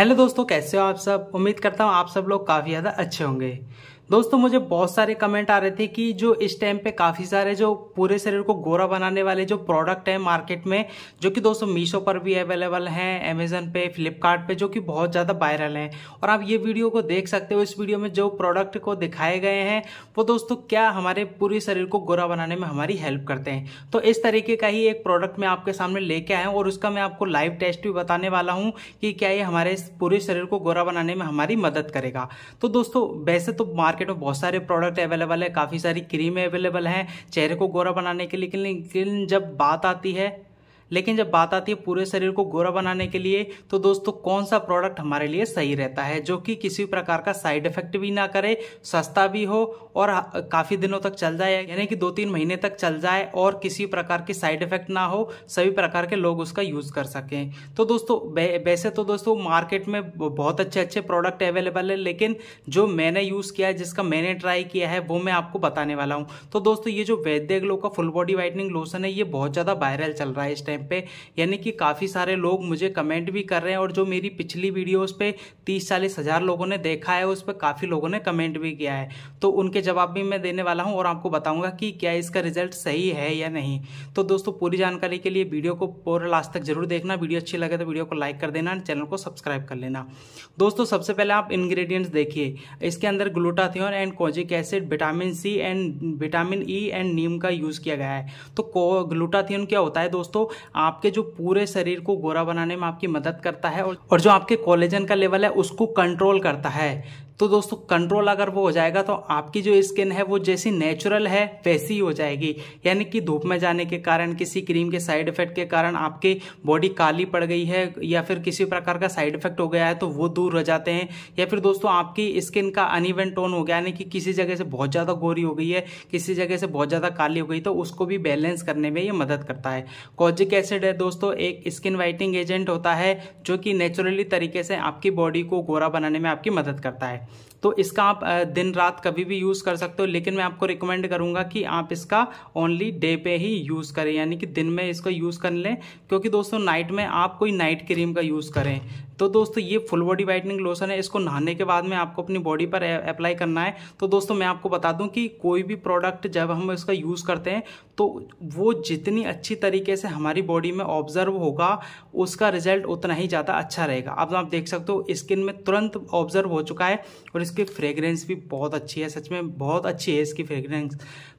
hello दोस्तों कैसे हो आप सब उम्मीद करता हूँ आप सब लोग काफ़ी ज़्यादा अच्छे होंगे दोस्तों मुझे बहुत सारे कमेंट आ रहे थे कि जो इस टाइम पे काफ़ी सारे जो पूरे शरीर को गोरा बनाने वाले जो प्रोडक्ट हैं मार्केट में जो कि दोस्तों मीशो पर भी अवेलेबल हैं अमेजन पे फ्लिपकार्ट पे जो कि बहुत ज़्यादा वायरल हैं और आप ये वीडियो को देख सकते हो इस वीडियो में जो प्रोडक्ट को दिखाए गए हैं वो दोस्तों क्या हमारे पूरे शरीर को गोरा बनाने में हमारी हेल्प करते हैं तो इस तरीके का ही एक प्रोडक्ट मैं आपके सामने लेके आया हूँ और उसका मैं आपको लाइव टेस्ट भी बताने वाला हूँ कि क्या ये हमारे पूरे शरीर को गोरा बनाने में हमारी मदद करेगा तो दोस्तों वैसे तो मार्केट मार्केट में बहुत सारे प्रोडक्ट अवेलेबल है काफ़ी सारी क्रीमें अवेलेबल हैं चेहरे को गोरा बनाने के लिए लेकिन जब बात आती है लेकिन जब बात आती है पूरे शरीर को गोरा बनाने के लिए तो दोस्तों कौन सा प्रोडक्ट हमारे लिए सही रहता है जो कि किसी प्रकार का साइड इफेक्ट भी ना करे सस्ता भी हो और काफ़ी दिनों तक चल जाए यानी कि दो तीन महीने तक चल जाए और किसी प्रकार के साइड इफेक्ट ना हो सभी प्रकार के लोग उसका यूज़ कर सकें तो दोस्तों वैसे तो दोस्तों मार्केट में बहुत अच्छे अच्छे प्रोडक्ट अवेलेबल है लेकिन जो मैंने यूज़ किया है जिसका मैंने ट्राई किया है वो मैं आपको बताने वाला हूँ तो दोस्तों ये जो वैद्य ग्लो का फुल बॉडी वाइटनिंग लोशन है ये बहुत ज़्यादा वायरल चल रहा है इस टाइम टाइम पे यानी कि काफ़ी सारे लोग मुझे कमेंट भी कर रहे हैं और जो मेरी पिछली वीडियो उस पर तीस चालीस हज़ार लोगों ने देखा है उस पर काफ़ी लोगों ने कमेंट भी किया है तो उनके जवाब भी मैं देने वाला हूँ और आपको बताऊँगा कि क्या इसका रिजल्ट सही है या नहीं तो दोस्तों पूरी जानकारी के लिए वीडियो को पूरा लास्ट तक जरूर देखना वीडियो अच्छी लगे तो वीडियो को लाइक कर देना चैनल को सब्सक्राइब कर लेना दोस्तों सबसे पहले आप इंग्रेडिएंट्स देखिए इसके अंदर glutathione and kojic acid vitamin C and vitamin E and नीम का यूज़ किया गया है तो ग्लूटाथियोन क्या होता है दोस्तों आपके जो पूरे शरीर को गोरा बनाने में आपकी मदद करता है और जो आपके कोलेजन का लेवल है उसको कंट्रोल करता है तो दोस्तों कंट्रोल अगर वो हो जाएगा तो आपकी जो स्किन है वो जैसी नेचुरल है वैसी हो जाएगी यानी कि धूप में जाने के कारण किसी क्रीम के साइड इफेक्ट के कारण आपकी बॉडी काली पड़ गई है या फिर किसी प्रकार का साइड इफेक्ट हो गया है तो वो दूर हो जाते हैं या फिर दोस्तों आपकी स्किन का अनइवन टोन हो गया यानी कि किसी जगह से बहुत ज़्यादा गोरी हो गई है किसी जगह से बहुत ज़्यादा काली हो गई तो उसको भी बैलेंस करने में ये मदद करता है कॉजिक एसिड है दोस्तों एक स्किन वाइटिंग एजेंट होता है जो कि नेचुरली तरीके से आपकी बॉडी को गोरा बनाने में आपकी मदद करता है तो इसका आप दिन रात कभी भी यूज़ कर सकते हो लेकिन मैं आपको रिकमेंड करूँगा कि आप इसका ओनली डे पे ही यूज़ करें यानी कि दिन में इसका यूज़ कर लें क्योंकि दोस्तों नाइट में आप कोई नाइट क्रीम का यूज़ करें तो दोस्तों ये फुल बॉडी वाइटनिंग लोशन है इसको नहाने के बाद में आपको अपनी बॉडी पर अप्लाई करना है तो दोस्तों मैं आपको बता दूं कि कोई भी प्रोडक्ट जब हम इसका यूज़ करते हैं तो वो जितनी अच्छी तरीके से हमारी बॉडी में ऑब्जर्व होगा उसका रिजल्ट उतना ही ज़्यादा अच्छा रहेगा अब आप देख सकते हो स्किन में तुरंत ऑब्जर्व हो चुका है और इसकी फ्रेगरेंस भी बहुत अच्छी है सच में बहुत अच्छी है इसकी फ्रेगरेंस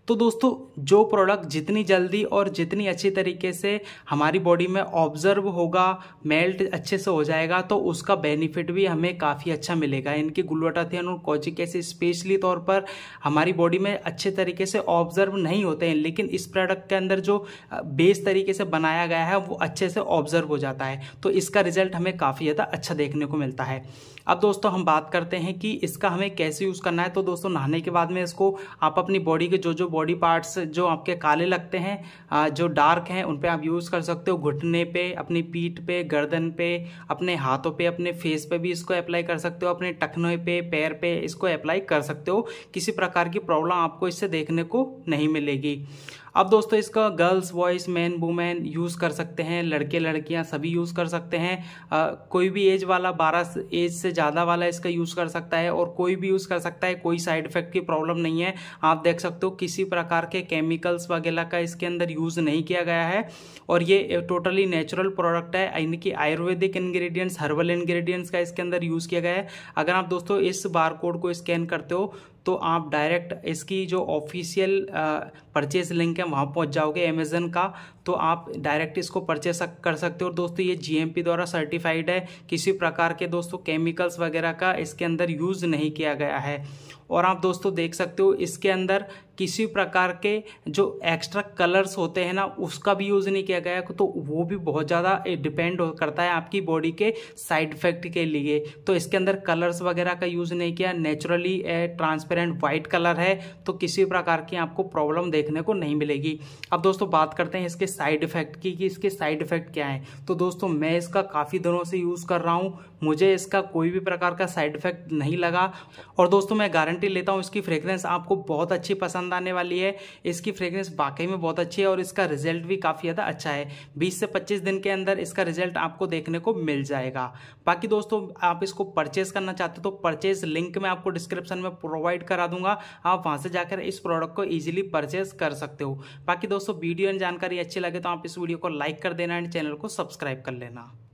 तो दोस्तों जो प्रोडक्ट जितनी जल्दी और जितनी अच्छी तरीके से हमारी बॉडी में ऑब्जर्व होगा मेल्ट अच्छे से हो जाएगा तो उसका बेनिफिट भी हमें काफ़ी अच्छा मिलेगा इनकी गुलवटाथियन और कोचिक एसिड स्पेशली तौर पर हमारी बॉडी में अच्छे तरीके से ऑब्जर्व नहीं होते हैं लेकिन इस प्रोडक्ट के अंदर जो बेस तरीके से बनाया गया है वो अच्छे से ऑब्जर्व हो जाता है तो इसका रिजल्ट हमें काफ़ी ज़्यादा अच्छा देखने को मिलता है अब दोस्तों हम बात करते हैं कि इसका हमें कैसे यूज़ करना है तो दोस्तों नहाने के बाद में इसको आप अपनी बॉडी के जो जो बॉडी पार्ट्स जो आपके काले लगते हैं जो डार्क हैं उन पे आप यूज़ कर सकते हो घुटने पे अपनी पीठ पे गर्दन पे अपने हाथों पे अपने फेस पे भी इसको अप्लाई कर सकते हो अपने टखनों पे पैर पे इसको अप्लाई कर सकते हो किसी प्रकार की प्रॉब्लम आपको इससे देखने को नहीं मिलेगी अब दोस्तों इसका girls boys man women use कर सकते हैं लड़के लड़कियां सभी यूज़ कर सकते हैं आ, कोई भी एज वाला बारह एज से ज़्यादा वाला इसका यूज़ कर सकता है और कोई भी यूज़ कर सकता है कोई साइड इफेक्ट की प्रॉब्लम नहीं है आप देख सकते हो किसी प्रकार के केमिकल्स वगैरह का इसके अंदर यूज़ नहीं किया गया है और ये टोटली नेचुरल प्रोडक्ट है यानी कि आयुर्वेदिक इन्ग्रीडियंट्स हर्बल इन्ग्रीडियंट्स का इसके अंदर यूज़ किया गया है अगर आप दोस्तों इस बार को स्कैन करते हो तो आप डायरेक्ट इसकी जो ऑफिशियल परचेज लिंक है वहाँ पहुँच जाओगे अमेजन का तो आप डायरेक्ट इसको परचेस कर सकते हो और दोस्तों ये जीएमपी द्वारा सर्टिफाइड है किसी प्रकार के दोस्तों केमिकल्स वगैरह का इसके अंदर यूज़ नहीं किया गया है और आप दोस्तों देख सकते हो इसके अंदर किसी प्रकार के जो एक्स्ट्रा कलर्स होते हैं ना उसका भी यूज़ नहीं किया गया तो वो भी बहुत ज़्यादा डिपेंड करता है आपकी बॉडी के साइड इफेक्ट के लिए तो इसके अंदर कलर्स वगैरह का यूज़ नहीं किया नेचुरली ट्रांसपेरेंट वाइट कलर है तो किसी प्रकार की आपको प्रॉब्लम देखने को नहीं मिलेगी अब दोस्तों बात करते हैं इसके साइड इफेक्ट की कि इसके साइड इफेक्ट क्या है तो दोस्तों मैं इसका काफ़ी दिनों से यूज़ कर रहा हूँ मुझे इसका कोई भी प्रकार का साइड इफेक्ट नहीं लगा और दोस्तों मैं गारंटी लेता हूँ इसकी फ्रेगरेंस आपको बहुत अच्छी पसंद आने वाली है इसकी फ्रेगरेंस वाकई में बहुत अच्छी है और इसका रिजल्ट भी काफ़ी ज़्यादा अच्छा है बीस से पच्चीस दिन के अंदर इसका रिजल्ट आपको देखने को मिल जाएगा बाकी दोस्तों आप इसको परचेज करना चाहते हो तो परचेज लिंक मैं आपको डिस्क्रिप्शन में प्रोवाइड करा दूंगा आप वहाँ से जाकर इस प्रोडक्ट को ईजिली परचेज कर सकते हो बाकी दोस्तों वीडियो एंड जानकारी अच्छी लगे तो आप इस वीडियो को लाइक कर देना एंड चैनल को सब्सक्राइब कर लेना